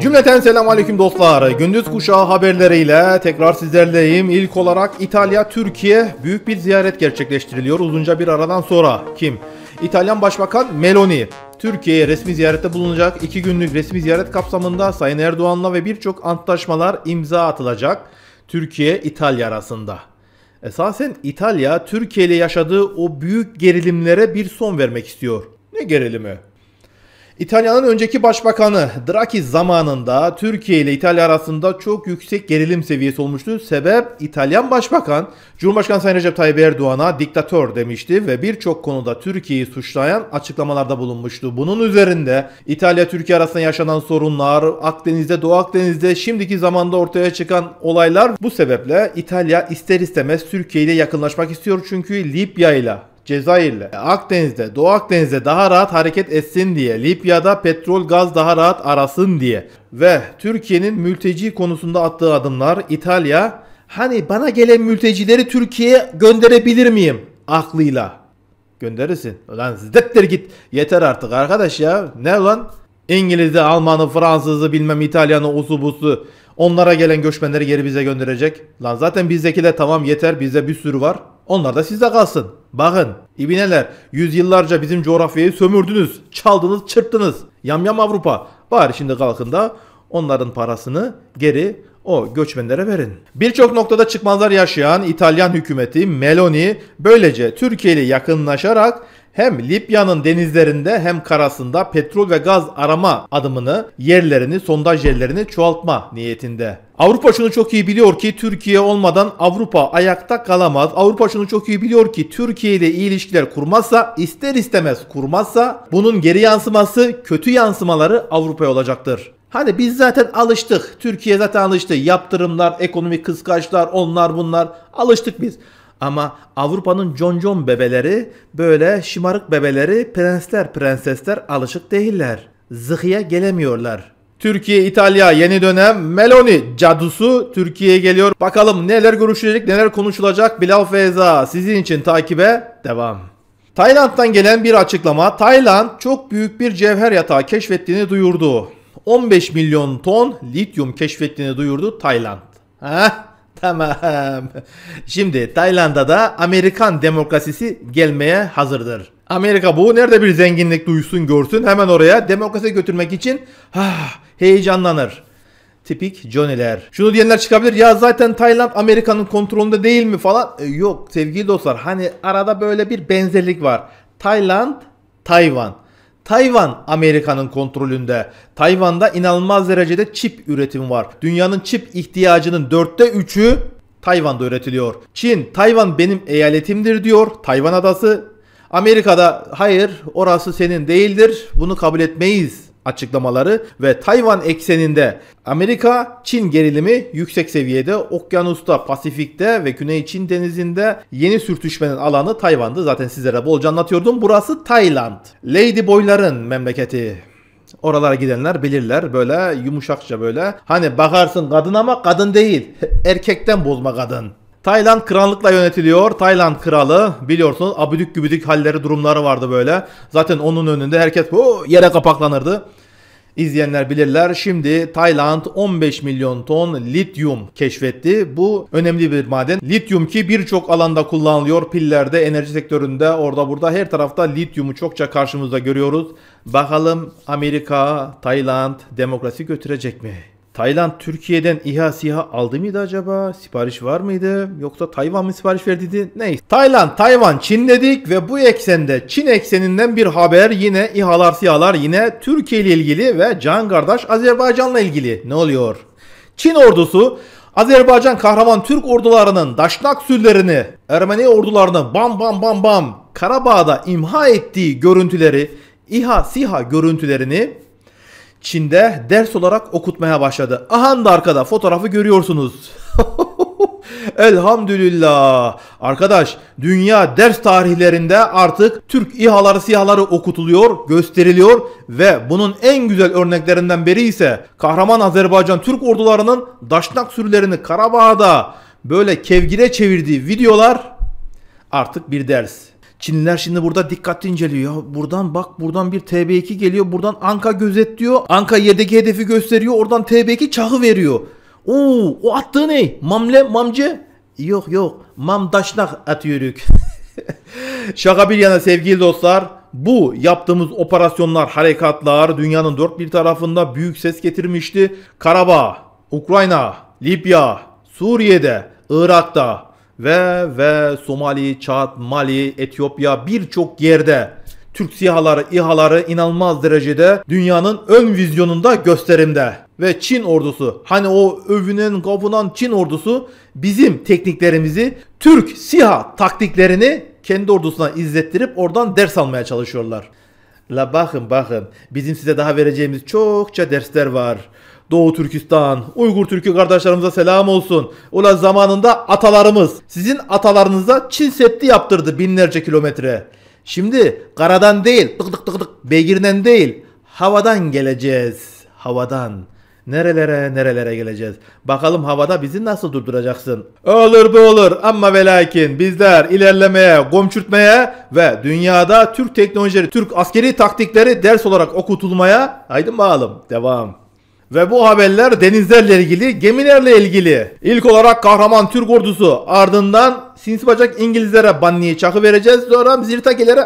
Cümleten selam aleyküm dostlar. Gündüz kuşağı haberleriyle tekrar sizlerleyim. İlk olarak İtalya, Türkiye büyük bir ziyaret gerçekleştiriliyor uzunca bir aradan sonra. Kim? İtalyan Başbakan Meloni. Türkiye'ye resmi ziyarette bulunacak. iki günlük resmi ziyaret kapsamında Sayın Erdoğan'la ve birçok antlaşmalar imza atılacak. Türkiye, İtalya arasında. Esasen İtalya, Türkiye ile yaşadığı o büyük gerilimlere bir son vermek istiyor. Ne gerilimi? İtalya'nın önceki başbakanı Draghi zamanında Türkiye ile İtalya arasında çok yüksek gerilim seviyesi olmuştu. Sebep İtalyan Başbakan Cumhurbaşkanı Sayın Recep Tayyip Erdoğan'a diktatör demişti ve birçok konuda Türkiye'yi suçlayan açıklamalarda bulunmuştu. Bunun üzerinde İtalya-Türkiye arasında yaşanan sorunlar, Akdeniz'de, Doğu Akdeniz'de şimdiki zamanda ortaya çıkan olaylar bu sebeple İtalya ister istemez Türkiye ile yakınlaşmak istiyor. Çünkü Libya ile Cezayir'le Akdeniz'de, Doğu Akdeniz'de daha rahat hareket etsin diye, Libya'da petrol gaz daha rahat arasın diye ve Türkiye'nin mülteci konusunda attığı adımlar İtalya hani bana gelen mültecileri Türkiye'ye gönderebilir miyim aklıyla gönderirsin. Ulan zıttır git yeter artık arkadaş ya ne lan İngiliz'i, Alman'ı, Fransız'ı bilmem İtalyan'ı, usubusu onlara gelen göçmenleri geri bize gönderecek. Lan zaten bizdeki de tamam yeter bizde bir sürü var. Onlar da sizde kalsın. Bakın İbineler, yüzyıllarca bizim coğrafyayı sömürdünüz, çaldınız, çırptınız. Yamyam Avrupa. Bari şimdi kalkın da onların parasını geri o göçmenlere verin. Birçok noktada çıkmazlar yaşayan İtalyan hükümeti Meloni böylece Türkiye ile yakınlaşarak hem Libya'nın denizlerinde hem karasında petrol ve gaz arama adımını yerlerini, sondaj yerlerini çoğaltma niyetinde. Avrupa şunu çok iyi biliyor ki Türkiye olmadan Avrupa ayakta kalamaz. Avrupa şunu çok iyi biliyor ki Türkiye ile iyi ilişkiler kurmazsa, ister istemez kurmazsa bunun geri yansıması, kötü yansımaları Avrupa'ya olacaktır. Hani biz zaten alıştık. Türkiye zaten alıştı. Yaptırımlar, ekonomik kıskançlar, onlar bunlar. Alıştık biz. Ama Avrupa'nın concon bebeleri, böyle şımarık bebeleri prensler prensesler alışık değiller. Zıhıya gelemiyorlar. Türkiye İtalya yeni dönem Meloni cadusu Türkiye'ye geliyor. Bakalım neler görüşülecek neler konuşulacak Bilal Feyza sizin için takibe devam. Tayland'dan gelen bir açıklama Tayland çok büyük bir cevher yatağı keşfettiğini duyurdu. 15 milyon ton lityum keşfettiğini duyurdu Tayland. Heh, Tamam. Şimdi Tayland'a da Amerikan demokrasisi gelmeye hazırdır. Amerika bu nerede bir zenginlik duysun görsün hemen oraya demokrasi götürmek için ah, heyecanlanır. Tipik Johnny'ler. Şunu diyenler çıkabilir ya zaten Tayland Amerika'nın kontrolünde değil mi falan. E, yok sevgili dostlar hani arada böyle bir benzerlik var. Tayland, Tayvan. Tayvan Amerika'nın kontrolünde. Tayvan'da inanılmaz derecede çip üretimi var. Dünyanın çip ihtiyacının dörtte üçü Tayvan'da üretiliyor. Çin, Tayvan benim eyaletimdir diyor. Tayvan adası. Amerika'da hayır orası senin değildir. Bunu kabul etmeyiz açıklamaları ve Tayvan ekseninde Amerika-Çin gerilimi yüksek seviyede okyanusta, Pasifik'te ve Güney Çin denizinde yeni sürtüşmenin alanı Tayvan'dı. Zaten sizlere bolca anlatıyordum. Burası Tayland. Lady Boyların memleketi. Oralara gidenler bilirler böyle yumuşakça böyle. Hani bakarsın kadın ama kadın değil. Erkekten bozma kadın. Tayland krallıkla yönetiliyor. Tayland kralı biliyorsunuz abidük gübidük halleri durumları vardı böyle. Zaten onun önünde herkes o yere kapaklanırdı. İzleyenler bilirler. Şimdi Tayland 15 milyon ton lityum keşfetti. Bu önemli bir maden. Lityum ki birçok alanda kullanılıyor. Pillerde, enerji sektöründe, orada burada her tarafta lityumu çokça karşımızda görüyoruz. Bakalım Amerika, Tayland demokrasi götürecek mi? Tayland Türkiye'den İHA SİHA aldı mıydı acaba? Sipariş var mıydı? Yoksa Tayvan mı sipariş verdiydi? Neyse. Tayland, Tayvan, Çin dedik ve bu eksende Çin ekseninden bir haber yine İHA'lar SİHA'lar yine Türkiye ile ilgili ve can kardeş Azerbaycan'la ilgili. Ne oluyor? Çin ordusu Azerbaycan kahraman Türk ordularının daşnak süllerini, Ermeni ordularını bam bam bam bam Karabağ'da imha ettiği görüntüleri, İHA SİHA görüntülerini Çin'de ders olarak okutmaya başladı. Ahan da arkada fotoğrafı görüyorsunuz. Elhamdülillah. Arkadaş dünya ders tarihlerinde artık Türk İHA'ları SİHA'ları okutuluyor, gösteriliyor ve bunun en güzel örneklerinden biri ise kahraman Azerbaycan Türk ordularının Daşnak sürülerini Karabağ'da böyle kevgire çevirdiği videolar artık bir ders. Çinliler şimdi burada dikkatli inceliyor. Buradan bak buradan bir TB2 geliyor. Buradan Anka gözetliyor. Anka yerdeki hedefi gösteriyor. Oradan TB2 çahı veriyor. Oo, o attığı ne? Mamle, mamce? Yok yok. Mam daşnak atıyoruz. Şaka bir yana sevgili dostlar. Bu yaptığımız operasyonlar, harekatlar dünyanın dört bir tarafında büyük ses getirmişti. Karabağ, Ukrayna, Libya, Suriye'de, Irak'ta, ve ve Somali, Çad, Mali, Etiyopya birçok yerde Türk sihaları, İHA'ları inanılmaz derecede dünyanın ön vizyonunda gösterimde. Ve Çin ordusu hani o övünen kavunan Çin ordusu bizim tekniklerimizi Türk SİHA taktiklerini kendi ordusuna izlettirip oradan ders almaya çalışıyorlar. La bakın bakın bizim size daha vereceğimiz çokça dersler var. Doğu Türkistan, Uygur Türkü kardeşlerimize selam olsun. Ula zamanında atalarımız, sizin atalarınıza Çin septi yaptırdı binlerce kilometre. Şimdi karadan değil, tık tık tık tık beygirden değil, havadan geleceğiz. Havadan. Nerelere nerelere geleceğiz. Bakalım havada bizi nasıl durduracaksın. Olur bu olur ama ve lakin bizler ilerlemeye, komçürtmeye ve dünyada Türk teknolojileri, Türk askeri taktikleri ders olarak okutulmaya aydın bağlım. Devam. Ve bu haberler denizlerle ilgili, gemilerle ilgili. İlk olarak kahraman Türk ordusu ardından sinsi bacak İngilizlere banniyi çakı vereceğiz. Sonra Zirtakilere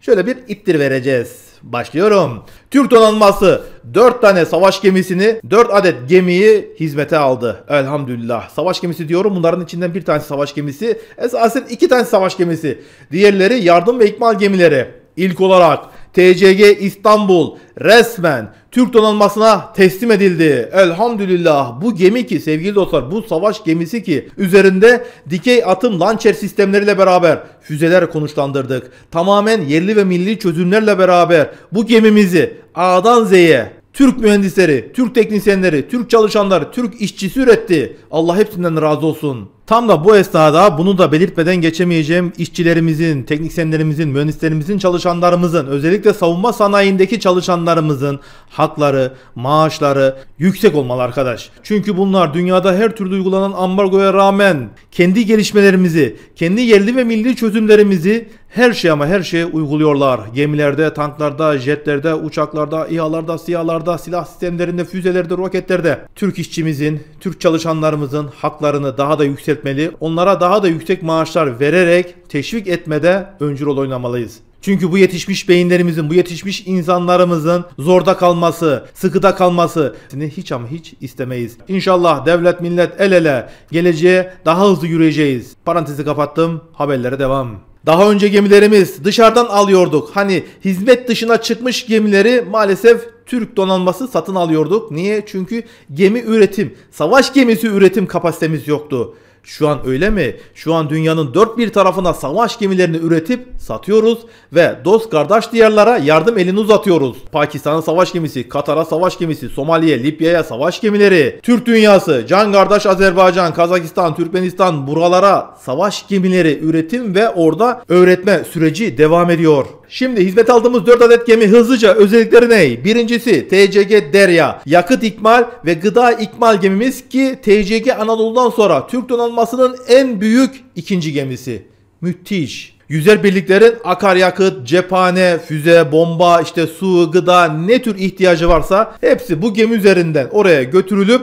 şöyle bir iptir vereceğiz. Başlıyorum. Türk donanması 4 tane savaş gemisini 4 adet gemiyi hizmete aldı. Elhamdülillah. Savaş gemisi diyorum bunların içinden bir tane savaş gemisi. Esasen 2 tane savaş gemisi. Diğerleri yardım ve ikmal gemileri. İlk olarak TCG İstanbul resmen Türk donanmasına teslim edildi. Elhamdülillah bu gemi ki sevgili dostlar bu savaş gemisi ki üzerinde dikey atım launcher sistemleriyle beraber füzeler konuşlandırdık. Tamamen yerli ve milli çözümlerle beraber bu gemimizi A'dan Z'ye Türk mühendisleri, Türk teknisyenleri, Türk çalışanları, Türk işçisi üretti. Allah hepsinden razı olsun. Tam da bu esnada bunu da belirtmeden geçemeyeceğim işçilerimizin, teknisyenlerimizin, mühendislerimizin, çalışanlarımızın, özellikle savunma sanayindeki çalışanlarımızın hakları, maaşları yüksek olmalı arkadaş. Çünkü bunlar dünyada her türlü uygulanan ambargoya rağmen kendi gelişmelerimizi, kendi yerli ve milli çözümlerimizi her şey ama her şeye uyguluyorlar. Gemilerde, tanklarda, jetlerde, uçaklarda, İHA'larda, SİHA'larda, silah sistemlerinde, füzelerde, roketlerde. Türk işçimizin, Türk çalışanlarımızın haklarını daha da yükselt etmeli, onlara daha da yüksek maaşlar vererek teşvik etmede öncü rol oynamalıyız. Çünkü bu yetişmiş beyinlerimizin, bu yetişmiş insanlarımızın zorda kalması, sıkıda kalması seni hiç ama hiç istemeyiz. İnşallah devlet millet el ele geleceğe daha hızlı yürüyeceğiz. Parantezi kapattım. Haberlere devam. Daha önce gemilerimiz dışarıdan alıyorduk. Hani hizmet dışına çıkmış gemileri maalesef Türk donanması satın alıyorduk. Niye? Çünkü gemi üretim, savaş gemisi üretim kapasitemiz yoktu. Şu an öyle mi? Şu an dünyanın dört bir tarafına savaş gemilerini üretip satıyoruz ve dost kardeş diyarlara yardım elini uzatıyoruz. Pakistan'a savaş gemisi, Katar'a savaş gemisi, Somali'ye, Libya'ya savaş gemileri, Türk dünyası, can kardeş Azerbaycan, Kazakistan, Türkmenistan buralara savaş gemileri üretim ve orada öğretme süreci devam ediyor. Şimdi hizmet aldığımız 4 adet gemi hızlıca özellikleri ne? Birincisi TCG Derya, yakıt ikmal ve gıda ikmal gemimiz ki TCG Anadolu'dan sonra Türk donanmasının en büyük ikinci gemisi. Müthiş. Yüzer birliklerin akaryakıt, cephane, füze, bomba, işte su, gıda ne tür ihtiyacı varsa hepsi bu gemi üzerinden oraya götürülüp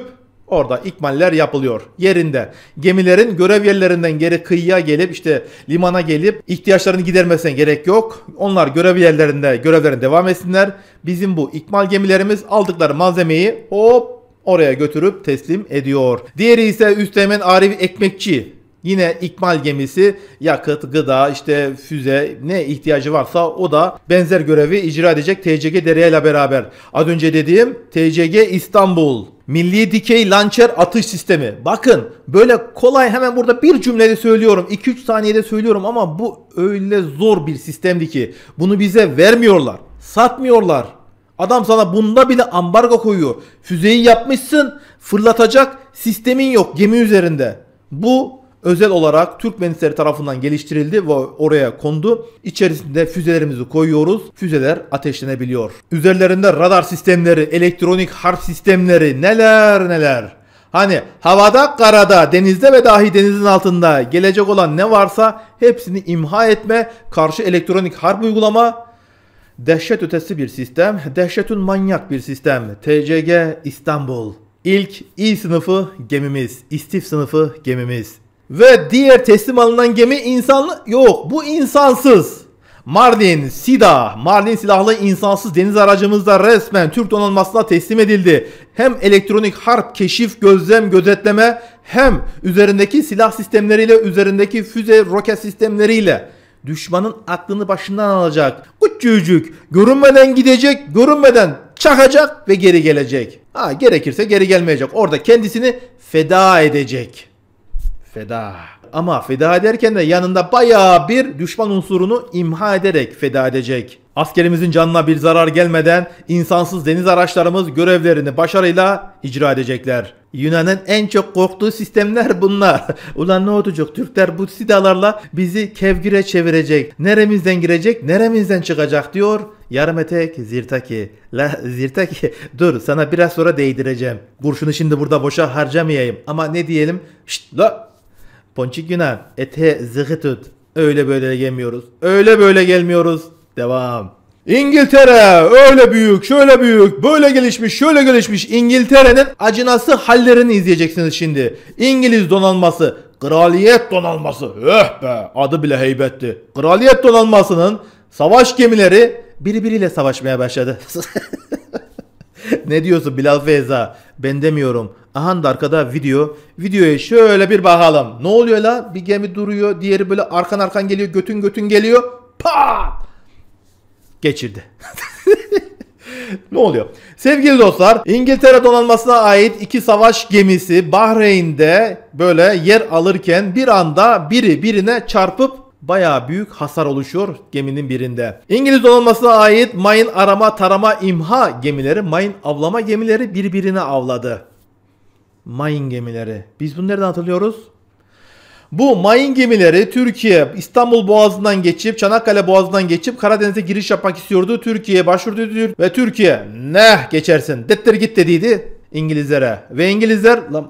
Orada ikmaller yapılıyor yerinde. Gemilerin görev yerlerinden geri kıyıya gelip işte limana gelip ihtiyaçlarını gidermesine gerek yok. Onlar görev yerlerinde görevlerine devam etsinler. Bizim bu ikmal gemilerimiz aldıkları malzemeyi hop oraya götürüp teslim ediyor. Diğeri ise Üsteğmen Arif Ekmekçi Yine ikmal gemisi yakıt, gıda, işte füze ne ihtiyacı varsa o da benzer görevi icra edecek TCG Dere ile beraber. Az önce dediğim TCG İstanbul. Milli dikey lançer atış sistemi. Bakın böyle kolay hemen burada bir cümlede söylüyorum. 2-3 saniyede söylüyorum ama bu öyle zor bir sistemdi ki. Bunu bize vermiyorlar. Satmıyorlar. Adam sana bunda bile ambargo koyuyor. Füzeyi yapmışsın fırlatacak sistemin yok gemi üzerinde. Bu özel olarak Türk mühendisleri tarafından geliştirildi ve oraya kondu. İçerisinde füzelerimizi koyuyoruz. Füzeler ateşlenebiliyor. Üzerlerinde radar sistemleri, elektronik harp sistemleri neler neler. Hani havada, karada, denizde ve dahi denizin altında gelecek olan ne varsa hepsini imha etme, karşı elektronik harp uygulama, dehşet ötesi bir sistem, dehşetün manyak bir sistem. TCG İstanbul. İlk İ e sınıfı gemimiz, İstif sınıfı gemimiz. Ve diğer teslim alınan gemi insanlı... Yok bu insansız. Mardin, SIDA, Mardin silahlı insansız deniz aracımızda resmen Türk donanmasına teslim edildi. Hem elektronik harp, keşif, gözlem, gözetleme hem üzerindeki silah sistemleriyle, üzerindeki füze, roket sistemleriyle düşmanın aklını başından alacak. Küçücük, görünmeden gidecek, görünmeden çakacak ve geri gelecek. Ha gerekirse geri gelmeyecek. Orada kendisini feda edecek feda. Ama feda ederken de yanında baya bir düşman unsurunu imha ederek feda edecek. Askerimizin canına bir zarar gelmeden insansız deniz araçlarımız görevlerini başarıyla icra edecekler. Yunan'ın en çok korktuğu sistemler bunlar. Ulan ne olacak Türkler bu sidalarla bizi kevgire çevirecek. Neremizden girecek neremizden çıkacak diyor. Yarım etek Zirtaki. La Zirtaki dur sana biraz sonra değdireceğim. Kurşunu şimdi burada boşa harcamayayım. Ama ne diyelim? Şşt la Ponçik Yunan ete zıhı tut. Öyle böyle gelmiyoruz. Öyle böyle gelmiyoruz. Devam. İngiltere öyle büyük, şöyle büyük, böyle gelişmiş, şöyle gelişmiş İngiltere'nin acınası hallerini izleyeceksiniz şimdi. İngiliz donanması, kraliyet donanması. Öh be adı bile heybetti. Kraliyet donanmasının savaş gemileri birbiriyle savaşmaya başladı. ne diyorsun Bilal Feyza? Ben demiyorum. Aha da arkada video. Videoya şöyle bir bakalım. Ne oluyor la? Bir gemi duruyor. Diğeri böyle arkan arkan geliyor. Götün götün geliyor. Pat! Geçirdi. ne oluyor? Sevgili dostlar, İngiltere donanmasına ait iki savaş gemisi Bahreyn'de böyle yer alırken bir anda biri birine çarpıp baya büyük hasar oluşuyor geminin birinde. İngiliz donanmasına ait mayın arama tarama imha gemileri, mayın avlama gemileri birbirine avladı mayın gemileri. Biz bunu nereden hatırlıyoruz? Bu mayın gemileri Türkiye İstanbul Boğazı'ndan geçip Çanakkale Boğazı'ndan geçip Karadeniz'e giriş yapmak istiyordu. Türkiye başvurdu ve Türkiye ne geçersin dettir git dediydi İngilizlere. Ve İngilizler lan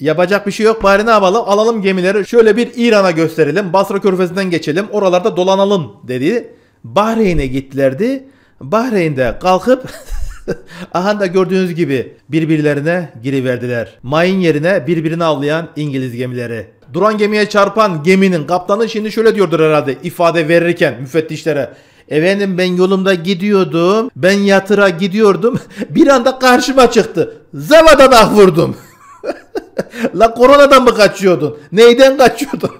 Yapacak bir şey yok bari ne yapalım alalım gemileri şöyle bir İran'a gösterelim Basra körfezinden geçelim oralarda dolanalım dedi. Bahreyn'e gittilerdi. Bahreyn'de kalkıp Aha da gördüğünüz gibi birbirlerine giriverdiler. Mayın yerine birbirini avlayan İngiliz gemileri. Duran gemiye çarpan geminin kaptanı şimdi şöyle diyordur herhalde ifade verirken müfettişlere. Efendim ben yolumda gidiyordum. Ben yatıra gidiyordum. bir anda karşıma çıktı. Zavadan ah vurdum. La koronadan mı kaçıyordun? Neyden kaçıyordun?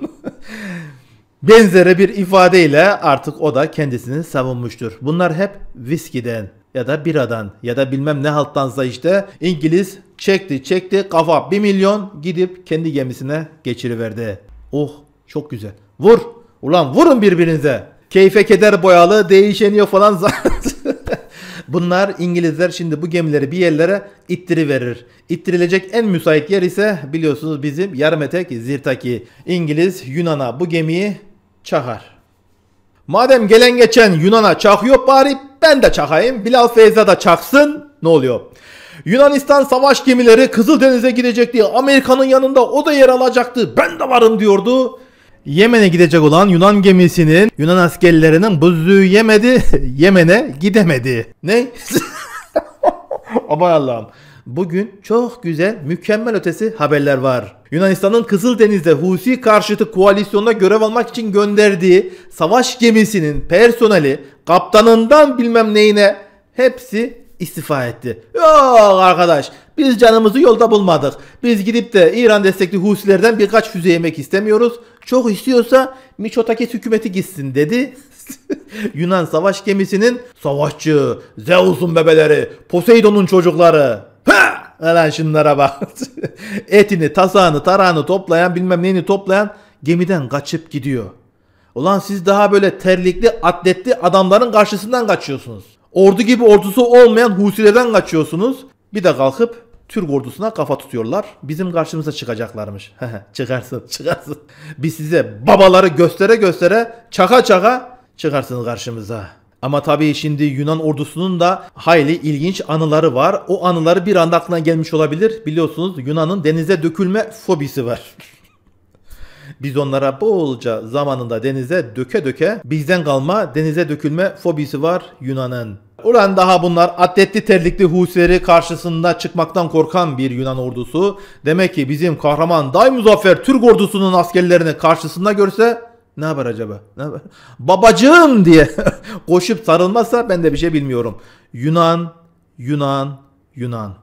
Benzeri bir ifadeyle artık o da kendisini savunmuştur. Bunlar hep viskiden ya da biradan ya da bilmem ne halttansa işte İngiliz çekti çekti kafa 1 milyon gidip kendi gemisine geçiriverdi. Oh çok güzel. Vur. Ulan vurun birbirinize. Keyfe keder boyalı değişeniyor falan zaten. Bunlar İngilizler şimdi bu gemileri bir yerlere ittiri verir. İttirilecek en müsait yer ise biliyorsunuz bizim Yarmetek Zirtaki. İngiliz Yunan'a bu gemiyi çakar. Madem gelen geçen Yunan'a çakıyor bari ben de çakayım. Bilal Feyza da çaksın. Ne oluyor? Yunanistan savaş gemileri Kızıldeniz'e gidecekti. Amerika'nın yanında o da yer alacaktı. Ben de varım diyordu. Yemen'e gidecek olan Yunan gemisinin Yunan askerlerinin buzluğu yemedi. Yemen'e gidemedi. Ne? Aman Allah'ım. Bugün çok güzel, mükemmel ötesi haberler var. Yunanistan'ın Kızıldeniz'de Husi karşıtı koalisyonda görev almak için gönderdiği savaş gemisinin personeli kaptanından bilmem neyine hepsi istifa etti. Yok arkadaş biz canımızı yolda bulmadık. Biz gidip de İran destekli Husilerden birkaç füze yemek istemiyoruz. Çok istiyorsa Miçotakis hükümeti gitsin dedi. Yunan savaş gemisinin savaşçı, Zeus'un bebeleri, Poseidon'un çocukları Ha! Lan şunlara bak. Etini, tasağını, tarağını toplayan bilmem neyini toplayan gemiden kaçıp gidiyor. Ulan siz daha böyle terlikli, atletli adamların karşısından kaçıyorsunuz. Ordu gibi ordusu olmayan Husile'den kaçıyorsunuz. Bir de kalkıp Türk ordusuna kafa tutuyorlar. Bizim karşımıza çıkacaklarmış. çıkarsın, çıkarsın. Biz size babaları göstere göstere, çaka çaka çıkarsınız karşımıza. Ama tabii şimdi Yunan ordusunun da hayli ilginç anıları var. O anıları bir anda aklına gelmiş olabilir. Biliyorsunuz Yunan'ın denize dökülme fobisi var. Biz onlara bolca zamanında denize döke döke bizden kalma denize dökülme fobisi var Yunan'ın. Ulan daha bunlar atletli terlikli Husileri karşısında çıkmaktan korkan bir Yunan ordusu. Demek ki bizim kahraman Day Muzaffer Türk ordusunun askerlerini karşısında görse ne yapar acaba? Ne yapar? Babacığım diye koşup sarılmazsa ben de bir şey bilmiyorum. Yunan, Yunan, Yunan.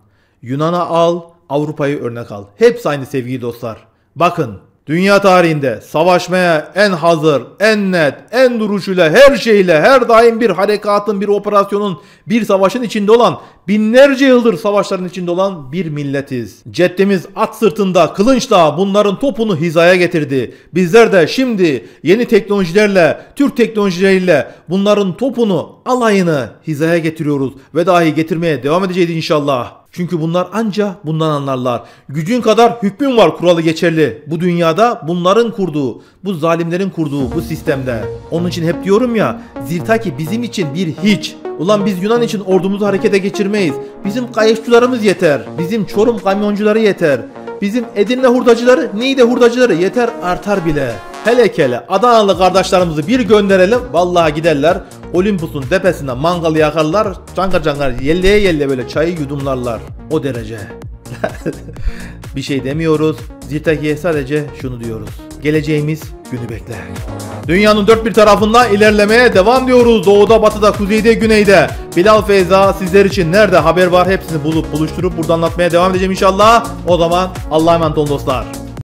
Yunan'a al, Avrupa'yı örnek al. Hepsi aynı sevgili dostlar. Bakın Dünya tarihinde savaşmaya en hazır, en net, en duruşuyla, her şeyle, her daim bir harekatın, bir operasyonun, bir savaşın içinde olan, binlerce yıldır savaşların içinde olan bir milletiz. Ceddemiz at sırtında, kılınçla bunların topunu hizaya getirdi. Bizler de şimdi yeni teknolojilerle, Türk teknolojileriyle bunların topunu, alayını hizaya getiriyoruz ve dahi getirmeye devam edeceğiz inşallah. Çünkü bunlar ancak bundan anlarlar. Gücün kadar hükmün var kuralı geçerli. Bu dünyada bunların kurduğu, bu zalimlerin kurduğu bu sistemde. Onun için hep diyorum ya Zirtaki bizim için bir hiç. Ulan biz Yunan için ordumuzu harekete geçirmeyiz. Bizim kayıkçılarımız yeter. Bizim Çorum kamyoncuları yeter. Bizim Edirne hurdacıları, Niğde hurdacıları yeter artar bile.'' Hele kele Adanalı kardeşlerimizi bir gönderelim. Vallahi giderler. Olympus'un tepesinde mangalı yakarlar. Canka canka yelleye yelle böyle çayı yudumlarlar. O derece. bir şey demiyoruz. Zirteki'ye sadece şunu diyoruz. Geleceğimiz günü bekle. Dünyanın dört bir tarafında ilerlemeye devam diyoruz. Doğuda, batıda, kuzeyde, güneyde. Bilal Feyza sizler için nerede haber var hepsini bulup buluşturup burada anlatmaya devam edeceğim inşallah. O zaman Allah'a emanet olun dostlar.